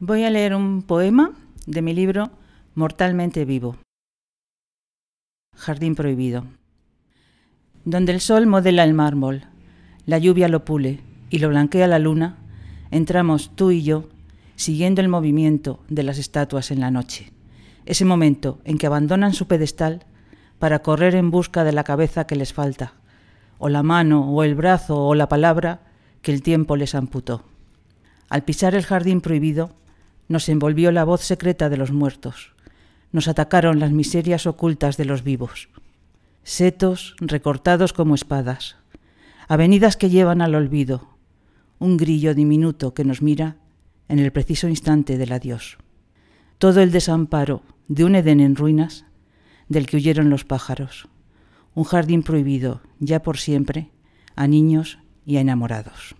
Voy a leer un poema de mi libro Mortalmente Vivo. Jardín Prohibido. Donde el sol modela el mármol, la lluvia lo pule y lo blanquea la luna, entramos tú y yo siguiendo el movimiento de las estatuas en la noche. Ese momento en que abandonan su pedestal para correr en busca de la cabeza que les falta, o la mano, o el brazo, o la palabra que el tiempo les amputó. Al pisar el jardín prohibido, nos envolvió la voz secreta de los muertos. Nos atacaron las miserias ocultas de los vivos. Setos recortados como espadas. Avenidas que llevan al olvido. Un grillo diminuto que nos mira en el preciso instante del adiós. Todo el desamparo de un Edén en ruinas del que huyeron los pájaros. Un jardín prohibido, ya por siempre, a niños y a enamorados.